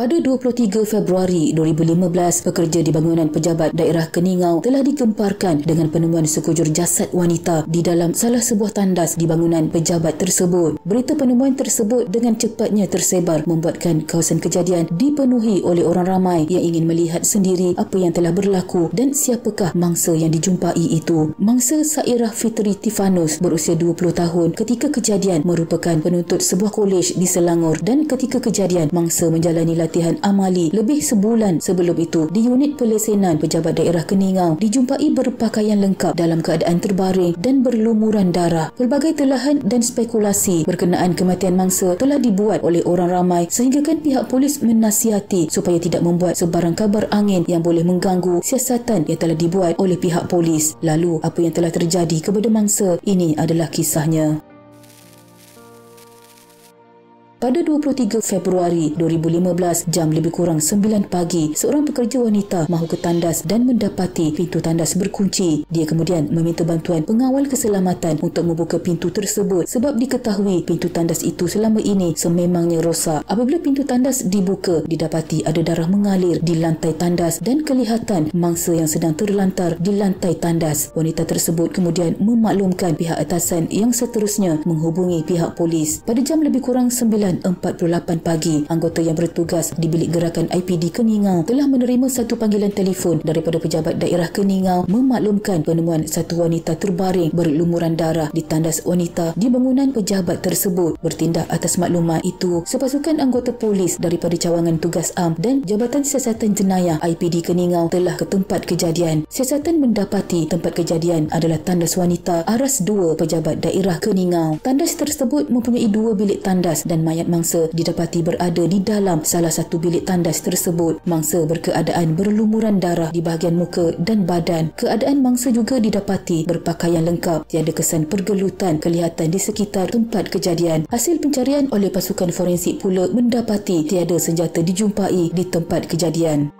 Pada 23 Februari 2015, pekerja di bangunan pejabat daerah Keningau telah digemparkan dengan penemuan sekujur jasad wanita di dalam salah sebuah tandas di bangunan pejabat tersebut. Berita penemuan tersebut dengan cepatnya tersebar membuatkan kawasan kejadian dipenuhi oleh orang ramai yang ingin melihat sendiri apa yang telah berlaku dan siapakah mangsa yang dijumpai itu. Mangsa Sairah Fitri Tifanus berusia 20 tahun ketika kejadian merupakan penuntut sebuah kolej di Selangor dan ketika kejadian mangsa menjalani latihan latihan amali lebih sebulan sebelum itu di unit pelesenan pejabat daerah Keningau dijumpai berpakaian lengkap dalam keadaan terbaring dan berlumuran darah. Pelbagai telahan dan spekulasi berkenaan kematian mangsa telah dibuat oleh orang ramai sehinggakan pihak polis menasihati supaya tidak membuat sebarang kabar angin yang boleh mengganggu siasatan yang telah dibuat oleh pihak polis. Lalu, apa yang telah terjadi kepada mangsa? Ini adalah kisahnya. Pada 23 Februari 2015 jam lebih kurang 9 pagi, seorang pekerja wanita mahu ke tandas dan mendapati pintu tandas berkunci. Dia kemudian meminta bantuan pengawal keselamatan untuk membuka pintu tersebut sebab diketahui pintu tandas itu selama ini sememangnya rosak. Apabila pintu tandas dibuka, didapati ada darah mengalir di lantai tandas dan kelihatan mangsa yang sedang terlantar di lantai tandas. Wanita tersebut kemudian memaklumkan pihak atasan yang seterusnya menghubungi pihak polis. Pada jam lebih kurang Kelantan 48 pagi, anggota yang bertugas di bilik gerakan IPD Keningau telah menerima satu panggilan telefon daripada pejabat daerah Keningau memaklumkan penemuan satu wanita terbaring berlumuran darah di tandas wanita di bangunan pejabat tersebut. Bertindak atas maklumat itu, sepasukan anggota polis daripada cawangan tugas am dan Jabatan Siasatan Jenayah IPD Keningau telah ke tempat kejadian. Siasatan mendapati tempat kejadian adalah tandas wanita aras dua pejabat daerah Keningau. Tandas tersebut mempunyai dua bilik tandas dan mayat mayat mangsa didapati berada di dalam salah satu bilik tandas tersebut. Mangsa berkeadaan berlumuran darah di bahagian muka dan badan. Keadaan mangsa juga didapati berpakaian lengkap. Tiada kesan pergelutan kelihatan di sekitar tempat kejadian. Hasil pencarian oleh pasukan forensik pula mendapati tiada senjata dijumpai di tempat kejadian.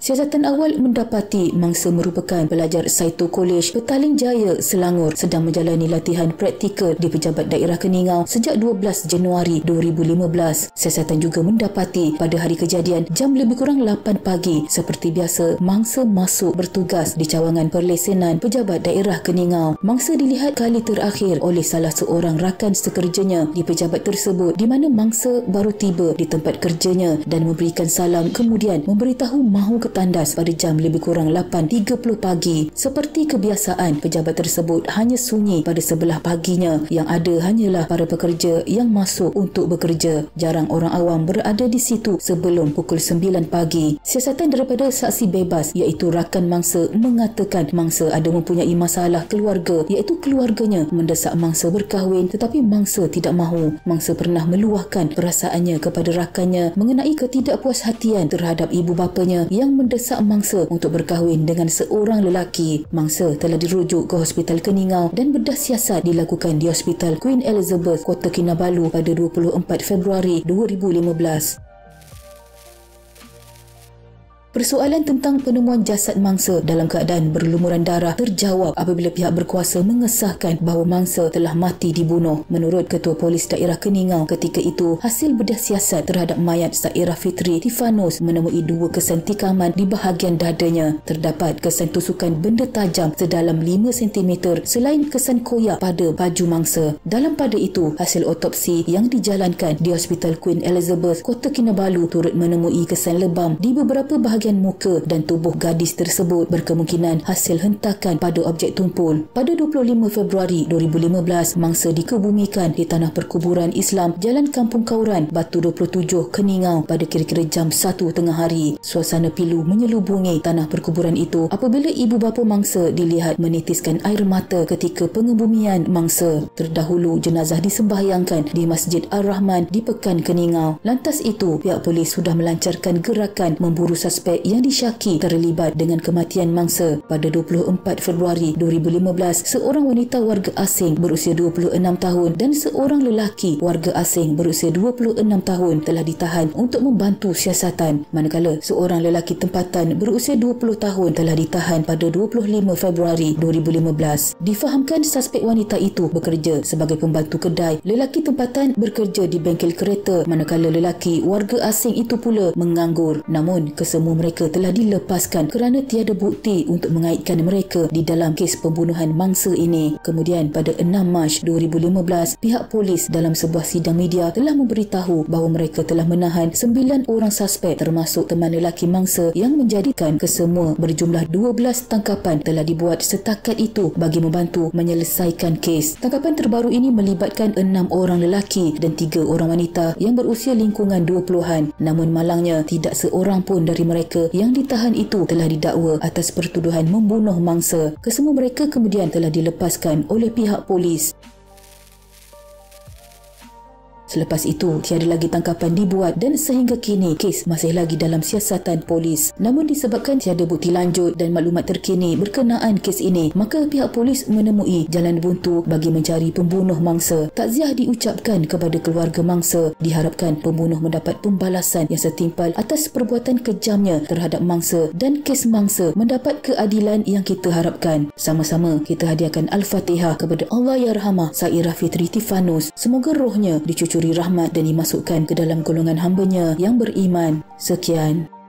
Siasatan awal mendapati mangsa merupakan pelajar Saito College Petaling Jaya Selangor sedang menjalani latihan praktikal di Pejabat Daerah Keningau sejak 12 Januari 2015. Siasatan juga mendapati pada hari kejadian jam lebih kurang 8 pagi seperti biasa mangsa masuk bertugas di cawangan perlesenan Pejabat Daerah Keningau. Mangsa dilihat kali terakhir oleh salah seorang rakan sekerjanya di pejabat tersebut di mana mangsa baru tiba di tempat kerjanya dan memberikan salam kemudian memberitahu mahu ke tandas pada jam lebih kurang 8.30 pagi. Seperti kebiasaan, pejabat tersebut hanya sunyi pada sebelah paginya yang ada hanyalah para pekerja yang masuk untuk bekerja. Jarang orang awam berada di situ sebelum pukul 9 pagi. Siasatan daripada saksi bebas iaitu rakan mangsa mengatakan mangsa ada mempunyai masalah keluarga iaitu keluarganya mendesak mangsa berkahwin tetapi mangsa tidak mahu. Mangsa pernah meluahkan perasaannya kepada rakannya mengenai ketidakpuas hatian terhadap ibu bapanya yang mendesak mangsa untuk berkahwin dengan seorang lelaki. Mangsa telah dirujuk ke Hospital Keningau dan bedah siasat dilakukan di Hospital Queen Elizabeth, Kota Kinabalu pada 24 Februari 2015. Persoalan tentang penemuan jasad mangsa dalam keadaan berlumuran darah terjawab apabila pihak berkuasa mengesahkan bahawa mangsa telah mati dibunuh. Menurut Ketua Polis Daerah Keningau ketika itu, hasil bedah siasat terhadap mayat Saira Fitri Tifanus menemui dua kesan tikaman di bahagian dadanya. Terdapat kesan tusukan benda tajam sedalam 5 cm selain kesan koyak pada baju mangsa. Dalam pada itu, hasil otopsi yang dijalankan di Hospital Queen Elizabeth, Kota Kinabalu turut menemui kesan lebam di beberapa bahagian bahagian muka dan tubuh gadis tersebut berkemungkinan hasil hentakan pada objek tumpul. Pada 25 Februari 2015, mangsa dikebumikan di tanah perkuburan Islam Jalan Kampung Kauran, Batu 27, Keningau pada kira-kira jam 1 tengah hari. Suasana pilu menyelubungi tanah perkuburan itu apabila ibu bapa mangsa dilihat menitiskan air mata ketika pengebumian mangsa. Terdahulu, jenazah disembahyangkan di Masjid Ar-Rahman di Pekan, Keningau. Lantas itu, pihak polis sudah melancarkan gerakan memburu suspek suspek yang disyaki terlibat dengan kematian mangsa pada 24 Februari 2015 seorang wanita warga asing berusia 26 tahun dan seorang lelaki warga asing berusia 26 tahun telah ditahan untuk membantu siasatan manakala seorang lelaki tempatan berusia 20 tahun telah ditahan pada 25 Februari 2015 difahamkan suspek wanita itu bekerja sebagai pembantu kedai lelaki tempatan bekerja di bengkel kereta manakala lelaki warga asing itu pula menganggur namun kesemua mereka telah dilepaskan kerana tiada bukti untuk mengaitkan mereka di dalam kes pembunuhan mangsa ini. Kemudian pada 6 Mac 2015, pihak polis dalam sebuah sidang media telah memberitahu bahawa mereka telah menahan 9 orang suspek termasuk teman lelaki mangsa yang menjadikan kesemua berjumlah 12 tangkapan telah dibuat setakat itu bagi membantu menyelesaikan kes. Tangkapan terbaru ini melibatkan 6 orang lelaki dan 3 orang wanita yang berusia lingkungan 20-an. Namun malangnya, tidak seorang pun dari mereka mereka yang ditahan itu telah didakwa atas pertuduhan membunuh mangsa. Kesemua mereka kemudian telah dilepaskan oleh pihak polis. Selepas itu, tiada lagi tangkapan dibuat dan sehingga kini kes masih lagi dalam siasatan polis. Namun disebabkan tiada bukti lanjut dan maklumat terkini berkenaan kes ini, maka pihak polis menemui jalan buntu bagi mencari pembunuh mangsa. Takziah diucapkan kepada keluarga mangsa. Diharapkan pembunuh mendapat pembalasan yang setimpal atas perbuatan kejamnya terhadap mangsa dan kes mangsa mendapat keadilan yang kita harapkan. Sama-sama kita hadiahkan Al-Fatihah kepada Allah Ya Rahmah Sairah Fitri Tifanus. Semoga rohnya dicucu mencuri rahmat dan dimasukkan ke dalam golongan hambanya yang beriman. Sekian.